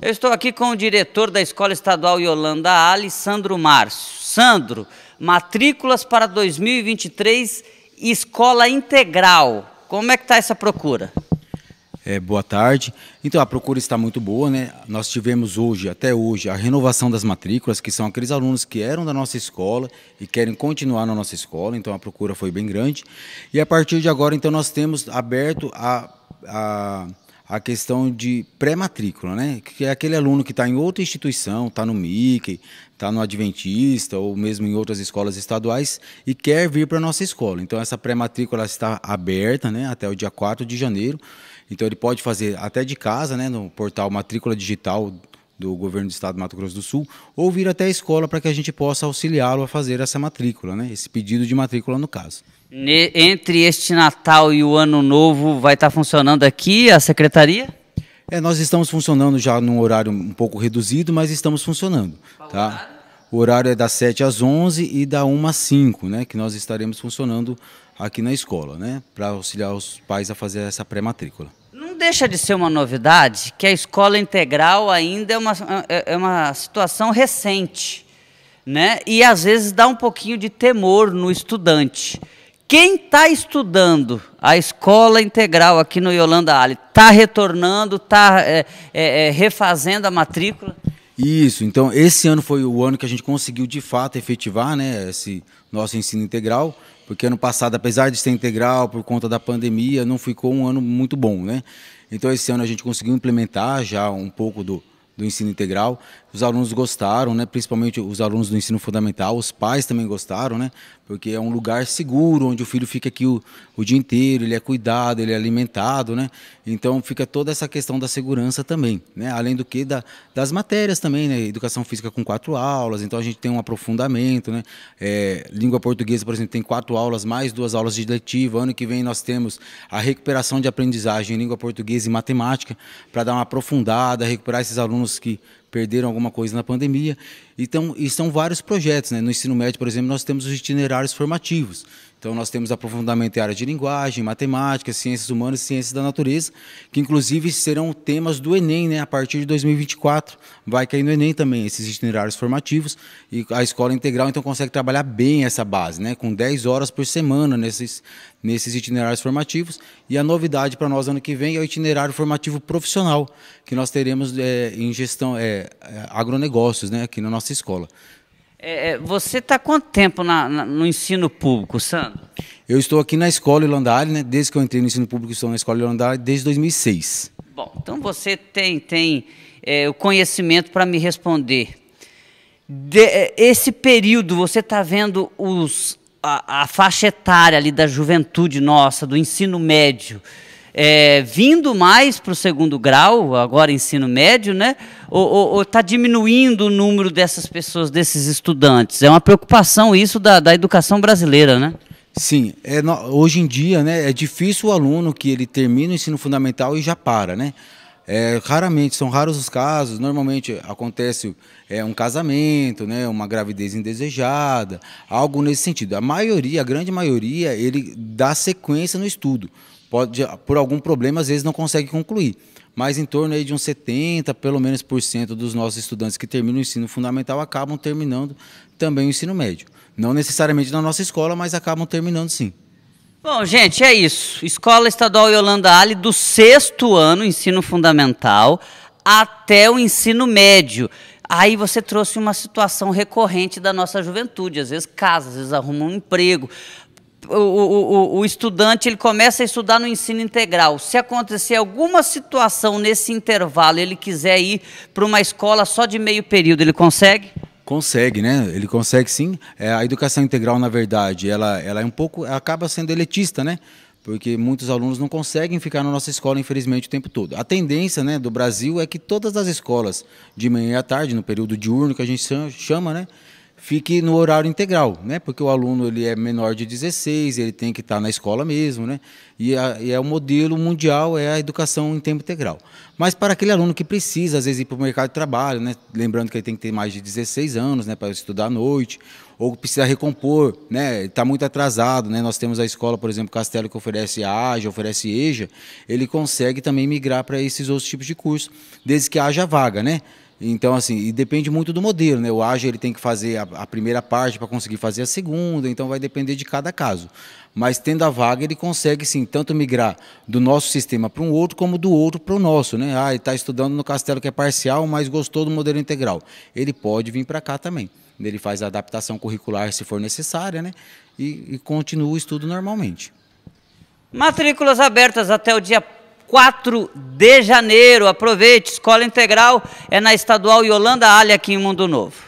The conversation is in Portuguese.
Eu estou aqui com o diretor da Escola Estadual Yolanda Ali, Sandro Márcio. Sandro, matrículas para 2023, escola integral. Como é que está essa procura? É, boa tarde. Então, a procura está muito boa, né? Nós tivemos hoje, até hoje, a renovação das matrículas, que são aqueles alunos que eram da nossa escola e querem continuar na nossa escola, então a procura foi bem grande. E a partir de agora, então, nós temos aberto a, a a questão de pré-matrícula, né? Que é aquele aluno que está em outra instituição, está no MIC, está no Adventista ou mesmo em outras escolas estaduais e quer vir para a nossa escola. Então essa pré-matrícula está aberta né, até o dia 4 de janeiro. Então ele pode fazer até de casa, né, no portal matrícula digital do governo do estado do Mato Grosso do Sul, ou vir até a escola para que a gente possa auxiliá-lo a fazer essa matrícula, né? esse pedido de matrícula no caso. Ne entre este Natal e o Ano Novo, vai estar tá funcionando aqui a secretaria? É, nós estamos funcionando já num horário um pouco reduzido, mas estamos funcionando. tá? O horário é das 7 às 11 e da 1 às 5, né, que nós estaremos funcionando aqui na escola, né, para auxiliar os pais a fazer essa pré-matrícula deixa de ser uma novidade que a escola integral ainda é uma, é, é uma situação recente, né? E às vezes dá um pouquinho de temor no estudante. Quem está estudando a escola integral aqui no Yolanda Ali, está retornando, está é, é, é, refazendo a matrícula? Isso, então esse ano foi o ano que a gente conseguiu de fato efetivar né, esse nosso ensino integral, porque ano passado, apesar de ser integral por conta da pandemia, não ficou um ano muito bom. Né? Então esse ano a gente conseguiu implementar já um pouco do, do ensino integral. Os alunos gostaram, né? principalmente os alunos do ensino fundamental, os pais também gostaram, né? porque é um lugar seguro, onde o filho fica aqui o, o dia inteiro, ele é cuidado, ele é alimentado, né? Então fica toda essa questão da segurança também, né? Além do que da, das matérias também, né? Educação física com quatro aulas, então a gente tem um aprofundamento, né? É, língua portuguesa, por exemplo, tem quatro aulas, mais duas aulas de letiva. Ano que vem nós temos a recuperação de aprendizagem em língua portuguesa e matemática, para dar uma aprofundada, recuperar esses alunos que perderam alguma coisa na pandemia. Então, e são vários projetos. Né? No ensino médio, por exemplo, nós temos os itinerários formativos, então, nós temos aprofundamento em área de linguagem, matemática, ciências humanas e ciências da natureza, que inclusive serão temas do Enem, né? A partir de 2024 vai cair no Enem também esses itinerários formativos e a escola integral então consegue trabalhar bem essa base, né? Com 10 horas por semana nesses nesses itinerários formativos e a novidade para nós ano que vem é o itinerário formativo profissional que nós teremos é, em gestão é, agronegócios, né? Aqui na nossa escola. É, é, você está quanto tempo na, na, no ensino público, Sandro? Eu estou aqui na Escola Irlandária, né? desde que eu entrei no ensino público, estou na Escola Irlandária desde 2006. Bom, então você tem, tem é, o conhecimento para me responder. De, é, esse período, você está vendo os, a, a faixa etária ali da juventude nossa, do ensino médio, é, vindo mais para o segundo grau, agora ensino médio, né? Ou está diminuindo o número dessas pessoas, desses estudantes? É uma preocupação isso da, da educação brasileira, né? Sim, é, hoje em dia né, é difícil o aluno que ele termina o ensino fundamental e já para, né? É, raramente, são raros os casos, normalmente acontece é, um casamento, né, uma gravidez indesejada, algo nesse sentido. A maioria, a grande maioria, ele dá sequência no estudo pode, por algum problema, às vezes não consegue concluir. Mas em torno aí de uns 70, pelo menos por cento dos nossos estudantes que terminam o ensino fundamental acabam terminando também o ensino médio. Não necessariamente na nossa escola, mas acabam terminando sim. Bom, gente, é isso. Escola Estadual Yolanda Ali, do sexto ano, ensino fundamental, até o ensino médio. Aí você trouxe uma situação recorrente da nossa juventude, às vezes casa, às vezes arruma um emprego, o, o, o, estudante ele começa a estudar no ensino integral. Se acontecer alguma situação nesse intervalo, ele quiser ir para uma escola só de meio período, ele consegue? Consegue, né? Ele consegue sim. É, a educação integral, na verdade, ela, ela é um pouco, acaba sendo elitista, né? Porque muitos alunos não conseguem ficar na nossa escola, infelizmente, o tempo todo. A tendência né, do Brasil é que todas as escolas, de manhã e à tarde, no período diurno que a gente chama, né? fique no horário integral, né? Porque o aluno ele é menor de 16, ele tem que estar tá na escola mesmo, né? E, a, e é o modelo mundial é a educação em tempo integral. Mas para aquele aluno que precisa, às vezes, ir para o mercado de trabalho, né? Lembrando que ele tem que ter mais de 16 anos, né? Para estudar à noite, ou precisa recompor, né? Está muito atrasado, né? Nós temos a escola, por exemplo, Castelo que oferece AJA, oferece EJA, ele consegue também migrar para esses outros tipos de cursos, desde que haja vaga, né? Então, assim, e depende muito do modelo, né? O ágil ele tem que fazer a, a primeira parte para conseguir fazer a segunda, então vai depender de cada caso. Mas tendo a vaga, ele consegue, sim, tanto migrar do nosso sistema para um outro, como do outro para o nosso, né? Ah, ele está estudando no Castelo que é parcial, mas gostou do modelo integral. Ele pode vir para cá também. Ele faz a adaptação curricular se for necessária, né? E, e continua o estudo normalmente. Matrículas abertas até o dia 4 de janeiro. Aproveite, escola integral é na Estadual Yolanda Alha, aqui em Mundo Novo.